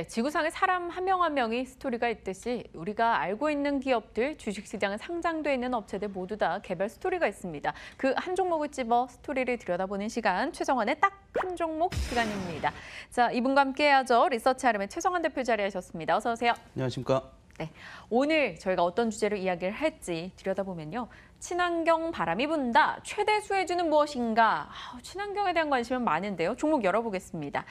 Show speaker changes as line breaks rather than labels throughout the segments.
네, 지구상에 사람 한 명 한 명이 스토리가 있듯이 우리가 알고 있는 기업들, 주식시장에 상장돼 있는 업체들 모두 다 개별 스토리가 있습니다. 그 한 종목을 집어 스토리를 들여다보는 시간, 최정원의딱 한 종목 시간입니다. 자, 이분과 함께하죠. 리서치 하름의 최정원 대표 자리하셨습니다. 어서 오세요. 안녕하십니까. 네, 오늘 저희가 어떤 주제로 이야기를 할지 들여다보면요. 친환경 바람이 분다. 최대 수혜주는 무엇인가? 아, 친환경에 대한 관심은 많은데요. 종목 열어보겠습니다.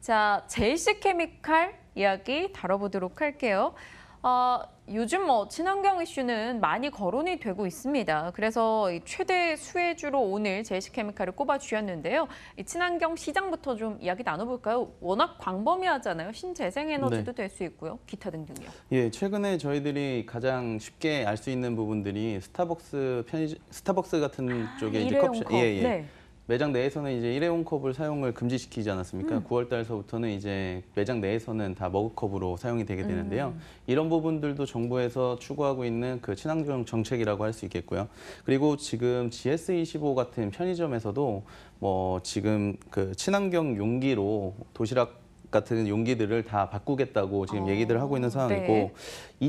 자, 제이씨 케미칼 이야기 다뤄보도록 할게요. 어, 요즘 뭐 친환경 이슈는 많이 거론이 되고 있습니다. 그래서 이 최대 수혜주로 오늘 제이씨케미칼을 꼽아주셨는데요. 이 친환경 시장부터 좀 이야기 나눠볼까요? 워낙 광범위하잖아요. 신재생에너지도 네. 될수 있고요. 기타 등등요.
예, 최근에 저희들이 가장 쉽게 알 수 있는 부분들이 스타벅스 편의 스타벅스 같은 아, 쪽에 이제 커피 예, 예. 네. 매장 내에서는 이제 일회용 컵을 사용을 금지시키지 않았습니까? 음. 9월 달서부터는 이제 매장 내에서는 다 머그컵으로 사용이 되게 되는데요. 음. 이런 부분들도 정부에서 추구하고 있는 그 친환경 정책이라고 할 수 있겠고요. 그리고 지금 GS25 같은 편의점에서도 뭐 지금 그 친환경 용기로 도시락 같은 용기들을 다 바꾸겠다고 지금 어, 얘기들 을 하고 있는 상황이고 네.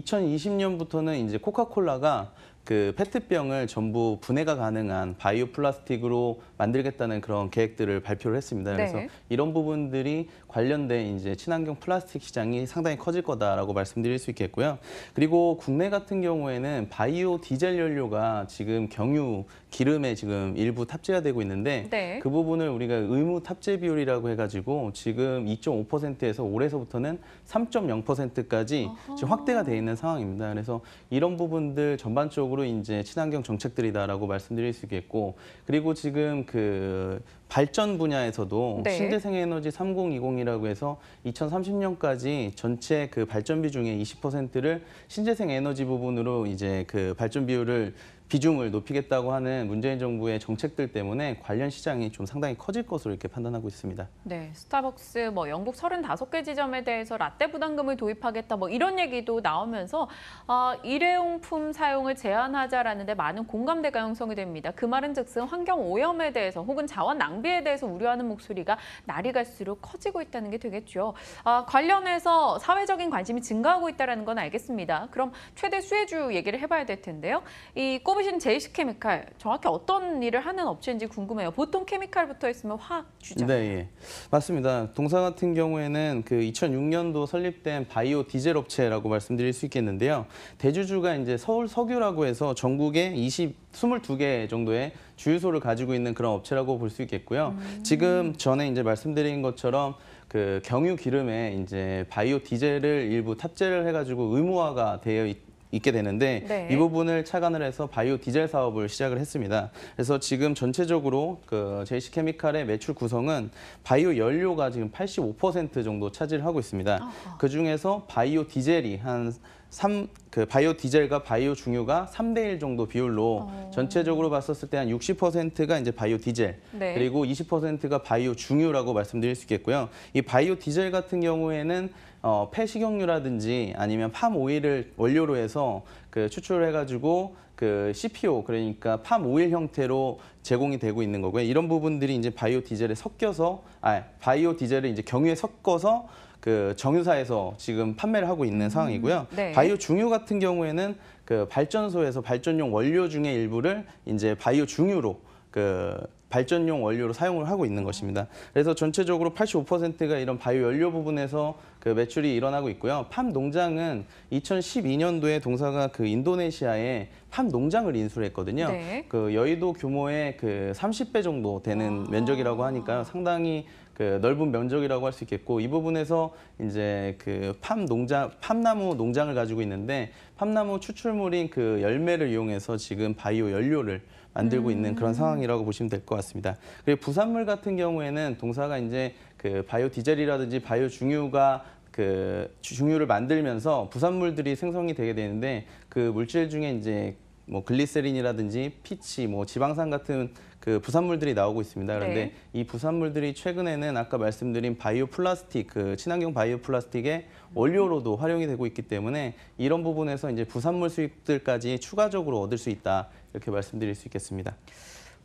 2020년부터는 이제 코카콜라가 그 페트병을 전부 분해가 가능한 바이오 플라스틱으로 만들겠다는 그런 계획들을 발표를 했습니다. 그래서 네. 이런 부분들이 관련된 이제 친환경 플라스틱 시장이 상당히 커질 거다라고 말씀드릴 수 있겠고요. 그리고 국내 같은 경우에는 바이오 디젤 연료가 지금 경유 기름에 지금 일부 탑재가 되고 있는데 네. 그 부분을 우리가 의무 탑재 비율이라고 해가지고 지금 2.5%에서 올해서부터는 3.0%까지 지금 확대가 돼 있는 상황입니다. 그래서 이런 부분들 전반적으로 대표적으로 이제 친환경 정책들이다라고 말씀드릴 수 있겠고 그리고 지금 그 발전 분야에서도 네. 신재생 에너지 3020이라고 해서 2030년까지 전체 그 발전비 중에 20%를 신재생 에너지 부분으로 이제 그 발전 비율을 비중을 높이겠다고 하는 문재인 정부의 정책들 때문에 관련 시장이 좀 상당히 커질 것으로 이렇게 판단하고 있습니다.
네, 스타벅스 뭐 영국 35개 지점에 대해서 라떼 부담금을 도입하겠다 뭐 이런 얘기도 나오면서 어, 일회용품 사용을 제한하자라는데 많은 공감대가 형성이 됩니다. 그 말은즉슨 환경 오염에 대해서 혹은 자원 낭비에 대해서 우려하는 목소리가 날이 갈수록 커지고 있다는 게 되겠죠. 아, 관련해서 사회적인 관심이 증가하고 있다는 건 알겠습니다. 그럼 최대 수혜주 얘기를 해봐야 될 텐데요. 이 꼬부 들보신 제이시 케미칼 정확히 어떤 일을 하는 업체인지 궁금해요. 보통 케미칼부터 있으면 화학
주죠. 네, 예. 맞습니다. 동사 같은 경우에는 그 2006년도 설립된 바이오 디젤 업체라고 말씀드릴 수 있겠는데요. 대주주가 이제 서울 석유라고 해서 전국에 20 22개 정도의 주유소를 가지고 있는 그런 업체라고 볼 수 있겠고요. 음. 지금 전에 이제 말씀드린 것처럼 그 경유 기름에 이제 바이오 디젤을 일부 탑재를 해가지고 의무화가 되어 있, 있게 되는데 네. 이 부분을 차관을 해서 바이오 디젤 사업을 시작을 했습니다. 그래서 지금 전체적으로 그 JC 케미칼의 매출 구성은 바이오 연료가 지금 85% 정도 차지를 하고 있습니다. 그 중에서 바이오 디젤이 한 삼그 바이오 디젤과 바이오 중유가 3대1 정도 비율로 어... 전체적으로 봤었을 때 한 60%가 이제 바이오 디젤 네. 그리고 20%가 바이오 중유라고 말씀드릴 수 있겠고요. 이 바이오 디젤 같은 경우에는 어, 폐식용유라든지 아니면 팜 오일을 원료로 해서 그 추출해 가지고 그 CPO 그러니까 팜 오일 형태로 제공이 되고 있는 거고요. 이런 부분들이 이제 바이오 디젤에 섞여서 아 바이오 디젤을 이제 경유에 섞어서 그 정유사에서 지금 판매를 하고 있는 음, 상황이고요. 네. 바이오 중유 같은 경우에는 그 발전소에서 발전용 원료 중에 일부를 이제 바이오 중유로 그 발전용 원료로 사용을 하고 있는 것입니다. 그래서 전체적으로 85%가 이런 바이오 연료 부분에서 그 매출이 일어나고 있고요. 팜 농장은 2012년도에 동사가 그 인도네시아에 팜 농장을 인수를 했거든요. 네. 그 여의도 규모의 그 30배 정도 되는 아 면적이라고 하니까요. 상당히 그 넓은 면적이라고 할 수 있겠고 이 부분에서 이제 그 팜 농장 팜나무 농장을 가지고 있는데 팜나무 추출물인 그 열매를 이용해서 지금 바이오 연료를 만들고 음. 있는 그런 음. 상황이라고 보시면 될 것 같습니다. 그리고 부산물 같은 경우에는 동사가 이제 그 바이오 디젤이라든지 바이오 중유가 그 중유를 만들면서 부산물들이 생성이 되게 되는데 그 물질 중에 이제 뭐 글리세린이라든지 피치, 뭐 지방산 같은 그 부산물들이 나오고 있습니다. 그런데 네. 이 부산물들이 최근에는 아까 말씀드린 바이오 플라스틱, 그 친환경 바이오 플라스틱의 원료로도 활용이 되고 있기 때문에 이런 부분에서 이제 부산물 수입들까지 추가적으로 얻을 수 있다 이렇게 말씀드릴 수 있겠습니다.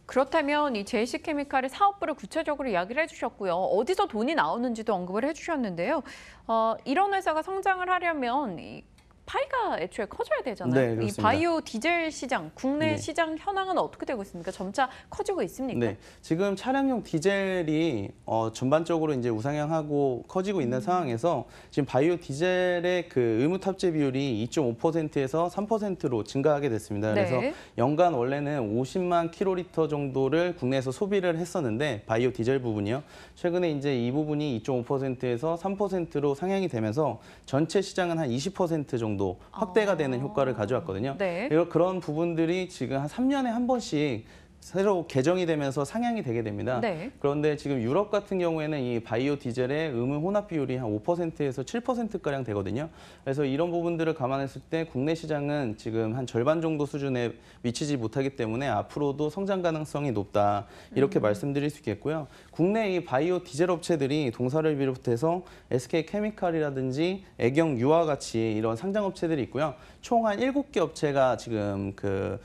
그렇다면 이 제이씨 케미칼의 사업부를 구체적으로 이야기를 해주셨고요. 어디서 돈이 나오는지도 언급을 해주셨는데요. 어, 이런 회사가 성장을 하려면 이 파이가 애초에 커져야 되잖아요. 네, 이 바이오 디젤 시장, 국내 네. 시장 현황은 어떻게 되고 있습니까? 점차 커지고 있습니까? 네,
지금 차량용 디젤이 어, 전반적으로 이제 우상향하고 커지고 있는 음. 상황에서 지금 바이오 디젤의 그 의무 탑재 비율이 2.5%에서 3%로 증가하게 됐습니다. 네. 그래서 네. 연간 원래는 50만 킬로리터 정도를 국내에서 소비를 했었는데 바이오 디젤 부분이요. 최근에 이제 이 부분이 2.5%에서 3%로 상향이 되면서 전체 시장은 한 20% 정도 정도 확대가 되는 아. 효과를 가져왔거든요. 네. 그런 부분들이 지금 한 3년에 한 번씩 새로 개정이 되면서 상향이 되게 됩니다. 네. 그런데 지금 유럽 같은 경우에는 이 바이오 디젤의 음은 혼합 비율이 한 5%에서 7%가량 되거든요. 그래서 이런 부분들을 감안했을 때 국내 시장은 지금 한 절반 정도 수준에 미치지 못하기 때문에 앞으로도 성장 가능성이 높다. 이렇게 음. 말씀드릴 수 있겠고요. 국내 이 바이오 디젤 업체들이 동사를 비롯해서 SK 케미칼이라든지 애경 유아 같이 이런 상장 업체들이 있고요. 총 한 7개 업체가 지금 그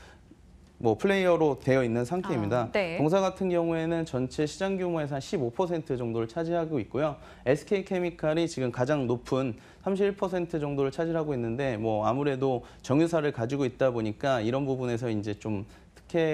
뭐 플레이어로 되어 있는 상태입니다. 아, 네. 동사 같은 경우에는 전체 시장 규모에한15% 정도를 차지하고 있고요. SK 케미칼이 지금 가장 높은 31% 정도를 차지하고 있는데 뭐 아무래도 정유사를 가지고 있다 보니까 이런 부분에서 이제 좀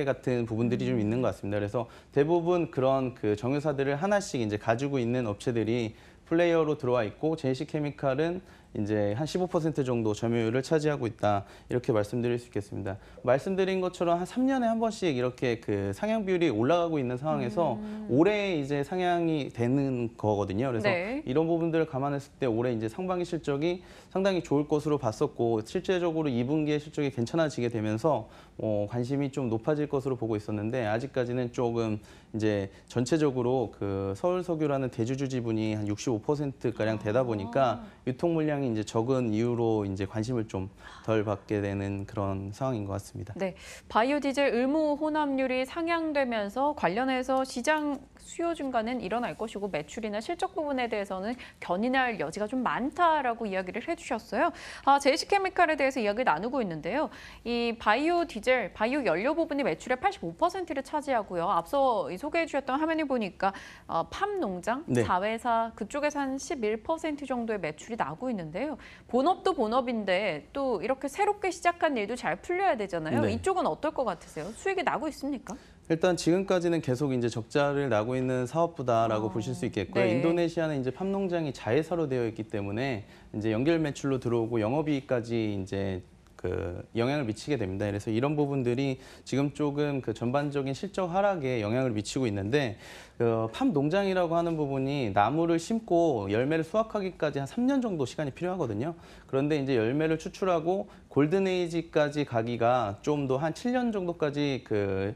같은 부분들이 좀 있는 것 같습니다. 그래서 대부분 그런 그 정유사들을 하나씩 이제 가지고 있는 업체들이 플레이어로 들어와 있고 제시 케미칼은 이제 한 15% 정도 점유율을 차지하고 있다 이렇게 말씀드릴 수 있겠습니다. 말씀드린 것처럼 한 3년에 한 번씩 이렇게 그 상향 비율이 올라가고 있는 상황에서 음. 올해 이제 상향이 되는 거거든요. 그래서 네. 이런 부분들을 감안했을 때 올해 이제 상반기 실적이 상당히 좋을 것으로 봤었고 실제적으로 2분기의 실적이 괜찮아지게 되면서 어, 관심이 좀 높아질 것으로 보고 있었는데 아직까지는 조금 이제 전체적으로 그 서울석유라는 대주주 지분이 한 65% 가량 되다 보니까 아. 유통 물량 수량이 이제 적은 이유로 이제 관심을 좀 덜 받게 되는 그런 상황인 것 같습니다.
네, 바이오디젤 의무 혼합률이 상향되면서 관련해서 시장 수요 증가는 일어날 것이고 매출이나 실적 부분에 대해서는 견인할 여지가 좀 많다라고 이야기를 해주셨어요. 아, 제이씨케미칼에 대해서 이야기를 나누고 있는데요. 이 바이오 디젤, 바이오 연료 부분이 매출의 85%를 차지하고요. 앞서 소개해 주셨던 화면에 보니까 어, 팜 농장, 네. 자회사 그쪽에서 한 11% 정도의 매출이 나고 있는데 있데요 본업도 본업인데 또 이렇게 새롭게 시작한 일도 잘 풀려야 되잖아요. 네. 이쪽은 어떨 것 같으세요? 수익이 나고 있습니까?
일단 지금까지는 계속 이제 적자를 나고 있는 사업부다라고 아, 보실 수 있겠고요. 네. 인도네시아는 이제 팜 농장이 자회사로 되어 있기 때문에 이제 연결 매출로 들어오고 영업이익까지 이제 그 영향을 미치게 됩니다. 그래서 이런 부분들이 지금 조금 그 전반적인 실적 하락에 영향을 미치고 있는데 그 팜 농장이라고 하는 부분이 나무를 심고 열매를 수확하기까지 한 3년 정도 시간이 필요하거든요. 그런데 이제 열매를 추출하고 골든 에이지까지 가기가 좀 더 한 7년 정도까지 그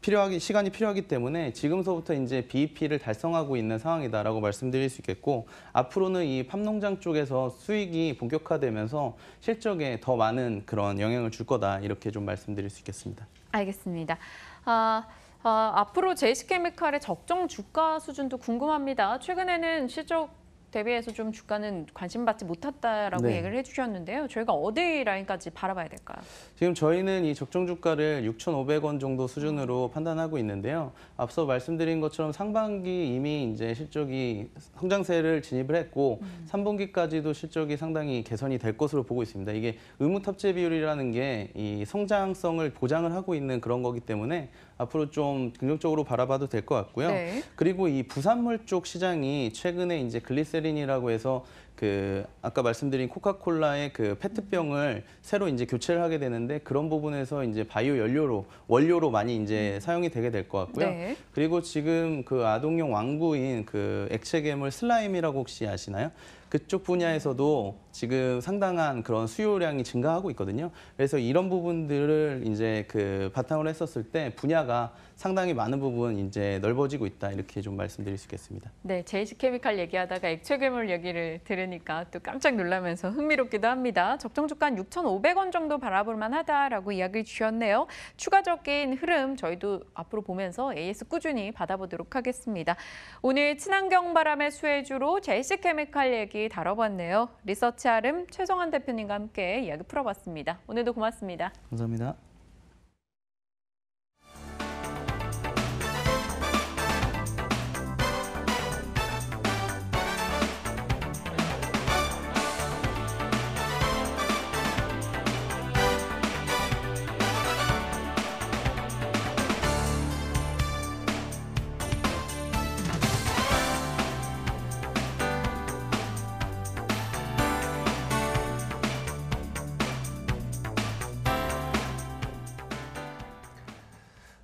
필요하기 시간이 필요하기 때문에 지금서부터 이제 BEP를 달성하고 있는 상황이다라고 말씀드릴 수 있겠고 앞으로는 이 팜농장 쪽에서 수익이 본격화되면서 실적에 더 많은 그런 영향을 줄 거다 이렇게 좀 말씀드릴 수 있겠습니다.
알겠습니다. 어... 어, 앞으로 제이스케미칼의 적정 주가 수준도 궁금합니다. 최근에는 실적 대비해서 좀 주가는 관심 받지 못했다라고 네. 얘기를 해주셨는데요. 저희가 어디 라인까지 바라봐야 될까요?
지금 저희는 이 적정 주가를 6,500원 정도 수준으로 판단하고 있는데요. 앞서 말씀드린 것처럼 상반기 이미 이제 실적이 성장세를 진입을 했고 음. 3분기까지도 실적이 상당히 개선이 될 것으로 보고 있습니다. 이게 의무 탑재 비율이라는 게 이 성장성을 보장을 하고 있는 그런 거기 때문에 앞으로 좀 긍정적으로 바라봐도 될 것 같고요. 네. 그리고 이 부산물 쪽 시장이 최근에 이제 글리세린이라고 해서 그 아까 말씀드린 코카콜라의 그 페트병을 새로 이제 교체를 하게 되는데 그런 부분에서 이제 바이오 연료로 원료로 많이 이제 음. 사용이 되게 될 것 같고요. 네. 그리고 지금 그 아동용 왕구인 그 액체 괴물 슬라임이라고 혹시 아시나요? 그쪽 분야에서도 지금 상당한 그런 수요량이 증가하고 있거든요. 그래서 이런 부분들을 이제 그 바탕으로 했었을 때 분야가 상당히 많은 부분 이제 넓어지고 있다 이렇게 좀 말씀드릴 수 있겠습니다.
네, 제이스케미칼 얘기하다가 액체 괴물 얘기를 들으니까 또 깜짝 놀라면서 흥미롭기도 합니다. 적정 주가 6,500원 정도 바라볼 만하다라고 이야기를 주셨네요. 추가적인 흐름 저희도 앞으로 보면서 AS 꾸준히 받아보도록 하겠습니다. 오늘 친환경 바람의 수혜주로 제이스케미칼 얘기 다뤄봤네요. 리서치 아름 최성환 대표님과 함께 이야기 풀어봤습니다. 오늘도 고맙습니다.
감사합니다.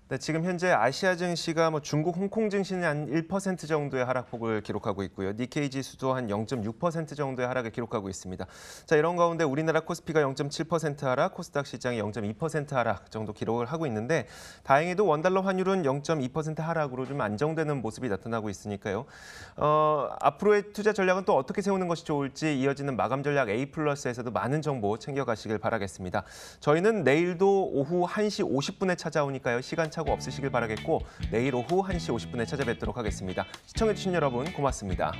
네, 지금 현재 아시아 증시가 뭐 중국 홍콩 증시는 한 1% 정도의 하락폭을 기록하고 있고요. 니케이 지수도 한 0.6% 정도의 하락을 기록하고 있습니다. 자, 이런 가운데 우리나라 코스피가 0.7% 하락, 코스닥 시장이 0.2% 하락 정도 기록을 하고 있는데 다행히도 원달러 환율은 0.2% 하락으로 좀 안정되는 모습이 나타나고 있으니까요. 어, 앞으로의 투자 전략은 또 어떻게 세우는 것이 좋을지 이어지는 마감 전략 A 플러스에서도 많은 정보 챙겨가시길 바라겠습니다. 저희는 내일도 오후 1시 50분에 찾아오니까요. 시간 시행 없으시길 바라겠고 내일 오후 1시 50분에 찾아뵙도록 하겠습니다. 시청해주신 여러분 고맙습니다.